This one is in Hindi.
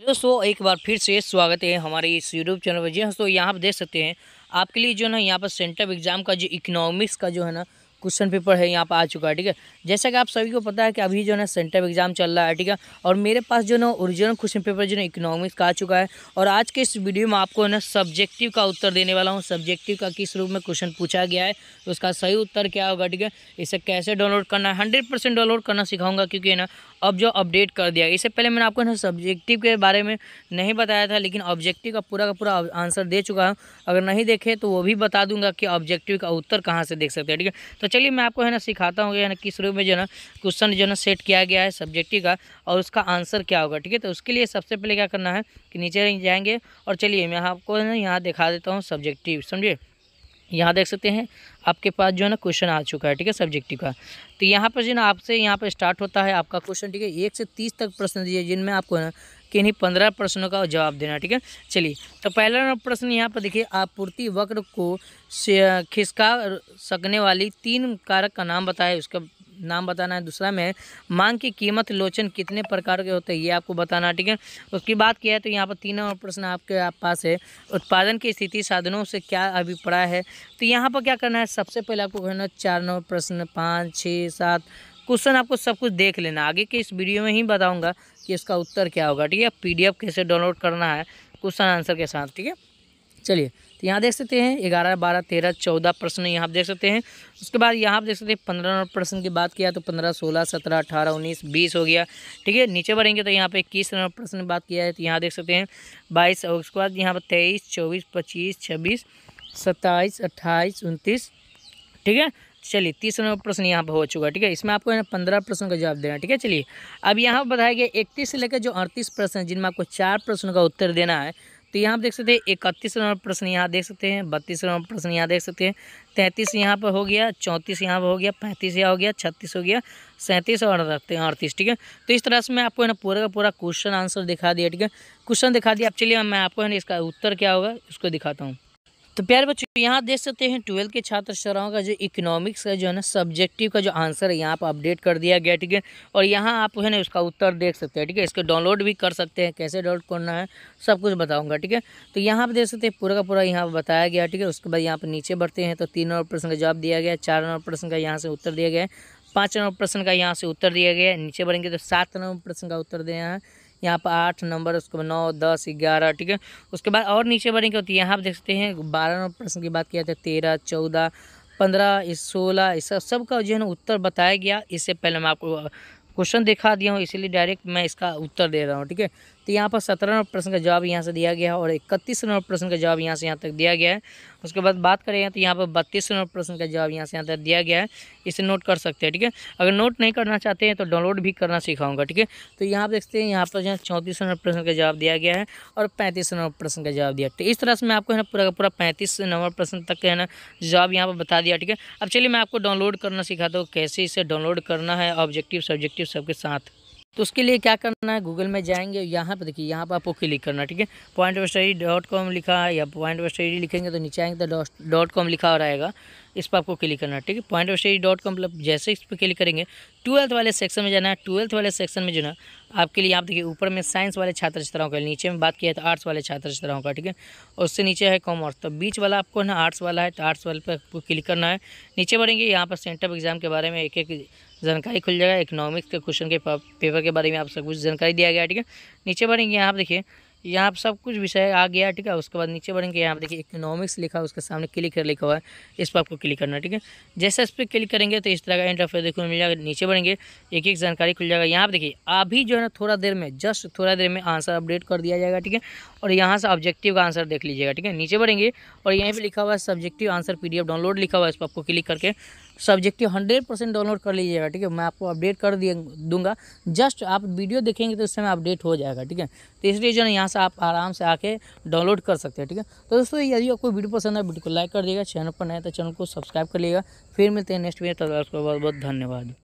तो दोस्तों एक बार फिर से स्वागत है हमारे इस यूट्यूब चैनल पर जी हाँ, दोस्तों यहाँ पर देख सकते हैं आपके लिए जो है ना यहाँ पर सेंटर एग्ज़ाम का जो इकोनॉमिक्स का जो है ना क्वेश्चन पेपर है यहाँ पर आ चुका है ठीक है जैसा कि आप सभी को पता है कि अभी जो है सेंटर एग्जाम चल रहा है ठीक है और मेरे पास जो ना ओरिजिनल क्वेश्चन पेपर जो है इकोनॉमिक्स का आ चुका है और आज के इस वीडियो में आपको ना सब्जेक्टिव का उत्तर देने वाला हूँ सब्जेक्टिव का किस रूप में क्वेश्चन पूछा गया है तो उसका सही उत्तर क्या होगा ठीक है इसे कैसे डाउनलोड करना है हंड्रेड डाउनलोड करना सिखाऊंगा क्योंकि ना अब जो अपडेट कर दिया इससे पहले मैंने आपको ना सब्जेक्टिव के बारे में नहीं बताया था लेकिन ऑब्जेक्टिव का पूरा का पूरा आंसर दे चुका हूँ अगर नहीं देखे तो वो भी बता दूंगा कि ऑब्जेक्टिव का उत्तर कहाँ से देख सकते हैं ठीक है तो तो चलिए मैं आपको है ना सिखाता हूँ यानी किस रूप में जो है ना क्वेश्चन जो है ना सेट किया गया है सब्जेक्टिव का और उसका आंसर क्या होगा ठीक है तो उसके लिए सबसे पहले क्या करना है कि नीचे जाएंगे और चलिए मैं आपको है ना यहाँ दिखा देता हूँ सब्जेक्टिव समझिए यहाँ देख सकते हैं आपके पास जो है ना क्वेश्चन आ चुका है ठीक है सब्जेक्टिव का तो यहाँ पर जो ना आपसे यहाँ पर स्टार्ट होता है आपका क्वेश्चन ठीक है एक से तीस तक प्रश्न दिए जिनमें आपको है ना किन्हीं पंद्रह प्रश्नों का जवाब देना ठीक है चलिए तो पहला प्रश्न यहाँ पर देखिए आपूर्ति वक्र को खिसका सकने वाली तीन कारक का नाम बताए उसका नाम बताना है दूसरा में मांग की कीमत लोचन कितने प्रकार के होते हैं ये आपको बताना ठीक है उसकी बात किया है तो यहाँ पर तीन प्रश्न आपके आप पास है उत्पादन की स्थिति साधनों से क्या अभिप्राय है तो यहाँ पर क्या करना है सबसे पहले आपको करना है चार नंबर प्रश्न पाँच छः सात क्वेश्चन आपको सब कुछ देख लेना आगे के इस वीडियो में ही बताऊंगा कि इसका उत्तर क्या होगा ठीक है पीडीएफ कैसे डाउनलोड करना है क्वेश्चन आंसर के साथ ठीक है चलिए तो यहाँ देख सकते हैं ग्यारह बारह तेरह चौदह प्रश्न यहाँ देख सकते हैं उसके बाद यहाँ देख सकते हैं पंद्रह नंबर प्रश्न की बात किया तो पंद्रह सोलह सत्रह अठारह उन्नीस बीस हो गया ठीक है नीचे बढ़ेंगे तो यहाँ पे इक्कीस नंबर प्रश्न की बात किया है तो यहाँ देख सकते हैं बाईस और उसके बाद यहाँ पर तेईस चौबीस पच्चीस छब्बीस सत्ताईस अट्ठाईस उनतीस ठीक है चलिए तीस नंबर प्रश्न यहाँ पर हो चुका है ठीक है इसमें आपको है पंद्रह प्रश्नों का जवाब देना है ठीक है चलिए अब यहाँ पर बताया गया इकतीस से लेकर जो अड़तीस प्रश्न जिनमें आपको चार प्रश्नों का उत्तर देना है तो यहाँ पर देख सकते हैं इकतीस नंबर प्रश्न यहाँ देख सकते हैं बत्तीस नंबर प्रश्न यहाँ देख सकते हैं तैंतीस यहाँ पर हो गया चौंतीस यहाँ पर हो गया पैंतीस यहाँ हो गया छत्तीस हो गया सैंतीस और अड़तीस ठीक है तो इस तरह से मैं आपको है ना पूरा का पूरा क्वेश्चन आंसर दिखा दिया ठीक है क्वेश्चन दिखा दिया आप चलिए मैं आपको है ना इसका उत्तर क्या होगा उसको दिखाता हूँ तो प्यारे बच्चों यहाँ देख सकते हैं ट्वेल्थ के छात्र छात्राओं का जो इकोनॉमिक्स का जो है ना सब्जेक्टिव का जो आंसर है यहाँ पर अपडेट कर दिया गया ठीक है और यहाँ आप है ना उसका उत्तर देख सकते हैं ठीक है इसको डाउनलोड भी कर सकते हैं कैसे डाउनलोड करना है सब कुछ बताऊंगा ठीक है तो यहाँ पर देख सकते हैं पूरा का पूरा यहाँ पर बताया गया ठीक है उसके बाद यहाँ पर नीचे बढ़ते हैं तो तीन नंबर प्रश्न का जवाब दिया गया चार नंबर प्रश्न का यहाँ से उत्तर दिया गया है पाँच नंबर प्रश्न का यहाँ से उत्तर दिया गया नीचे बढ़ेंगे तो सात नंबर प्रश्न का उत्तर दिया है यहाँ पर आठ नंबर उसके बाद नौ दस ग्यारह ठीक है उसके बाद और नीचे बढ़ेंगे होती तो है यहाँ आप देख सकते हैं बारह नंबर प्रश्न की बात किया जाए तेरह चौदह पंद्रह सोलह इस सब का जो है ना उत्तर बताया गया इससे पहले मैं आपको क्वेश्चन दिखा दिया हूँ इसीलिए डायरेक्ट मैं इसका उत्तर दे रहा हूँ ठीक है तो यहाँ पर सत्रह नंबर प्रश्न का जवाब यहाँ से दिया गया है और इकतीस नंबर प्रश्न का जवाब यहाँ से यहाँ तक दिया गया है उसके बाद बात करें तो यहाँ पर बत्तीस नंबर प्रश्न का जवाब यहाँ से यहाँ तक दिया गया है इसे नोट कर सकते हैं ठीक है अगर नोट नहीं करना चाहते हैं तो डाउनलोड भी करना सिखाऊंगा ठीक है तो यहाँ देखते हैं यहाँ पर जो है चौंतीस नंबर प्रश्न का जवाब दिया गया है और पैंतीस नंबर प्रश्न का जवाब दिया तो इस तरह से मैं आपको है ना पूरा पूरा पैंतीस नंबर प्रश्न तक है ना जवाब यहाँ पर बता दिया ठीक है अब चलिए मैं आपको डाउनलोड करना सिखाता हूँ कैसे इसे डाउनलोड करना है ऑब्जेक्टिव सब्जेक्टिव सबके साथ तो उसके लिए क्या करना है गूगल में जाएंगे यहाँ पर देखिए यहाँ पर आपको क्लिक करना ठीक है point of study dot com लिखा है या पॉइंट ऑफ स्टडी लिखेंगे तो नीचे आएंगे तो डॉट कॉम लिखा और आएगा इस पर आपको क्लिक करना ठीक है point of study dot com मतलब जैसे इस पर क्लिक करेंगे ट्वेल्थ वाले सेक्शन में जाना है ट्वेल्थ वाले सेक्शन में जो ना आपके लिए आप देखिए ऊपर में साइंस वाले छात्र छात्राओं का नीचे में बात किया है तो आर्ट्स वाले छात्र छात्राओं का ठीक है और उससे नीचे है कॉमर्स तो बीच वाला आपको ना आर्ट्स वाला है तो आर्ट्स वाले पर आपको क्लिक करना है नीचे बढ़ेंगे यहाँ पर सेंटर ऑफ एग्ज़ाम के बारे में एक एक जानकारी खुल जाएगा इकोनॉमिक्स के क्वेश्चन के पेपर के बारे में आप सब कुछ जानकारी दिया गया ठीक है नीचे बढ़ेंगे यहाँ पर देखिए यहाँ पर सब कुछ विषय आ गया ठीक है उसके बाद नीचे बढ़ेंगे यहाँ पर देखिए इकोनॉमिक्स लिखा उसके सामने क्लिक कर लिखा हुआ है इस पर आपको क्लिक करना ठीक है जैसे इस पर क्लिक करेंगे तो इस तरह का इंटरफेस देखने मिल जाएगा नीचे बढ़ेंगे एक एक जानकारी खुल जाएगा यहाँ पर देखिए अभी जो है ना थोड़ा देर में जस्ट थोड़ा देर में आंसर अपडेट कर दिया जाएगा ठीक है और यहाँ से ऑब्जेक्टिव का आंसर देख लीजिएगा ठीक है नीचे बढ़ेंगे और यहीं पर लिखा हुआ है सब्जेक्टिव आंसर पी डाउनलोड लिखा हुआ है इस पर आपको क्लिक करके सब्जेक्टिव हंड्रेड परसेंट डाउनलोड कर लीजिएगा ठीक है मैं आपको अपडेट कर दिए दूंगा जस्ट आप वीडियो देखेंगे तो उस समय अपडेट हो जाएगा ठीक है तो इसलिए जो है यहाँ से आप आराम से आके डाउनलोड कर सकते हैं ठीक है तो दोस्तों यदि आपको वीडियो पसंद है वीडियो को लाइक कर दिएगा चैनल पर नए तो चैनल को सब्सक्राइब कर लीजिएगा फिर मिलते हैं नेक्स्ट वीडियो तब तो बहुत बहुत धन्यवाद